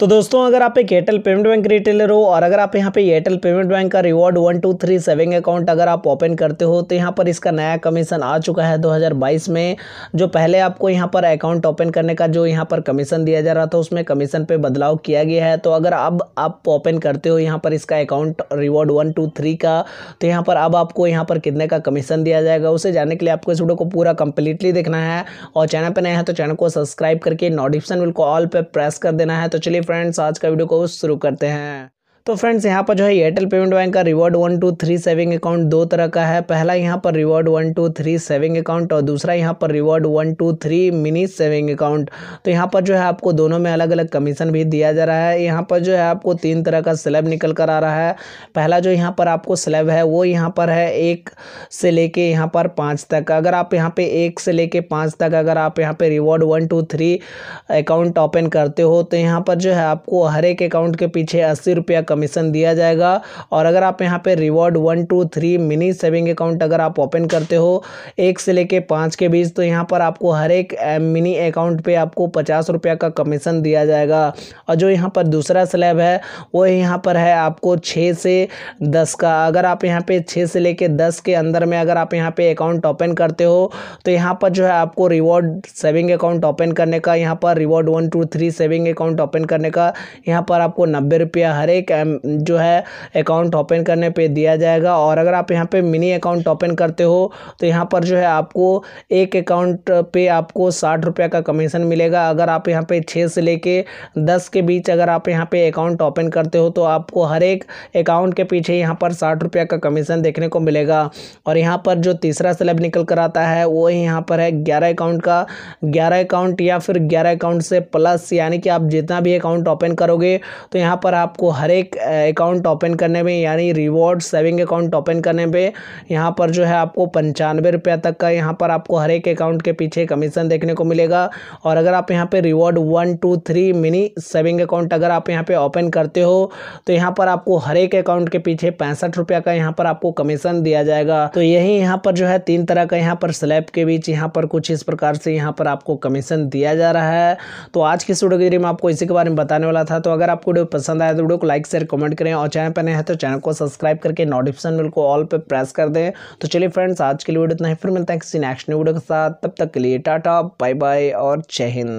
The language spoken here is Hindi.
तो दोस्तों अगर आप एक एयरटेल पेमेंट बैंक रिटेलर हो और अगर आप यहाँ पे एयरटेल पेमेंट बैंक का reward one two three saving account अगर आप ओपन करते हो तो यहाँ पर इसका नया कमीशन आ चुका है 2022 में जो पहले आपको यहाँ पर अकाउंट ओपन करने का जो यहाँ पर कमीशन दिया जा रहा था उसमें कमीशन पर बदलाव किया गया है तो अगर अब आप ओपन करते हो यहाँ पर इसका account reward one two three का तो यहाँ पर अब आपको यहाँ पर कितने का कमीशन दिया जाएगा उसे जानने के लिए आपको इस वीडियो को पूरा कंप्लीटली देखना है और चैनल पर नया है तो चैनल को सब्सक्राइब करके नोटिफिकेशन बिल को ऑल पर प्रेस कर देना है तो चलिए फ्रेंड्स आज का वीडियो को शुरू करते हैं तो फ्रेंड्स यहाँ पर जो है एयरटेल पेमेंट बैंक का reward one two three saving account दो तरह का है पहला यहाँ पर reward one two three saving account और दूसरा यहाँ पर reward one two three mini saving account तो यहाँ पर जो है आपको दोनों में अलग अलग कमीशन भी दिया जा रहा है यहाँ पर जो है आपको तीन तरह का स्लैब निकल कर आ रहा है पहला जो यहाँ पर आपको स्लैब है वो यहाँ पर है एक से लेके यहाँ पर पाँच तक अगर आप यहाँ पर एक से लेके पाँच तक अगर आप यहाँ पर reward one two three account open करते हो तो यहाँ पर जो है आपको हर एक अकाउंट के पीछे अस्सी रुपया कमीशन दिया जाएगा और अगर आप यहाँ पे reward one two three mini saving account अगर आप ओपन करते हो एक से लेके पाँच के बीच तो यहाँ पर आपको हर एक मिनी अकाउंट पे आपको पचास रुपया का कमीशन दिया जाएगा और जो यहाँ पर दूसरा स्लैब है वो यहाँ पर है आपको छः से दस का अगर आप यहाँ पे छः से लेके दस के अंदर में अगर आप यहाँ पे अकाउंट ओपन करते हो तो यहाँ पर जो है आपको रिवॉर्ड सेविंग अकाउंट ओपन करने का यहाँ पर reward one two three saving account open करने का यहाँ पर आपको नब्बे रुपया हर एक जो है अकाउंट ओपन करने पे दिया जाएगा और अगर आप यहाँ पे मिनी अकाउंट ओपन करते हो तो यहाँ पर जो है आपको एक अकाउंट पे आपको साठ रुपये का कमीशन मिलेगा अगर आप यहाँ पे छः से लेके दस के बीच अगर आप यहाँ पे अकाउंट ओपन करते हो तो आपको हर एक अकाउंट के पीछे यहाँ पर साठ रुपये का कमीशन देखने को मिलेगा और यहाँ पर जो तीसरा स्लैब निकल कर आता है वो यहाँ पर है ग्यारह अकाउंट का ग्यारह अकाउंट या फिर ग्यारह अकाउंट से प्लस यानी कि आप जितना भी अकाउंट ओपन करोगे तो यहाँ पर आपको हर एक एक अकाउंट ओपन करने में यानी रिवॉर्ड सेविंग अकाउंट ओपन करने पे यहाँ पर जो है आपको पंचानवे रुपया तक का यहाँ पर आपको हर एक अकाउंट के पीछे कमीशन देखने को मिलेगा और अगर आप यहाँ पे reward one two three mini saving account अगर आप यहाँ पे ओपन करते हो तो यहाँ पर आपको हर एक अकाउंट के पीछे पैंसठ का यहाँ पर आपको कमीशन दिया जाएगा तो यही यहाँ पर जो है तीन तरह का यहाँ पर स्लैब के बीच यहाँ पर कुछ इस प्रकार से यहाँ पर आपको कमीशन दिया जा रहा है तो आज की स्टूडियो के जरिए मैं आपको इसी के बारे में बताने वाला था तो अगर आपको वीडियो पसंद आया तो वीडियो को लाइक से शेयर कमेंट करें और चैनल पर नए हैं तो चैनल को सब्सक्राइब करके नोटिफिकेशन बिल को ऑल पर प्रेस कर दें तो चलिए फ्रेंड्स आज के लिए वीडियो इतना ही फिर मिलते हैं किसी नेक्स्ट वीडियो के साथ तब तक के लिए टाटा बाय बाय और जय हिंद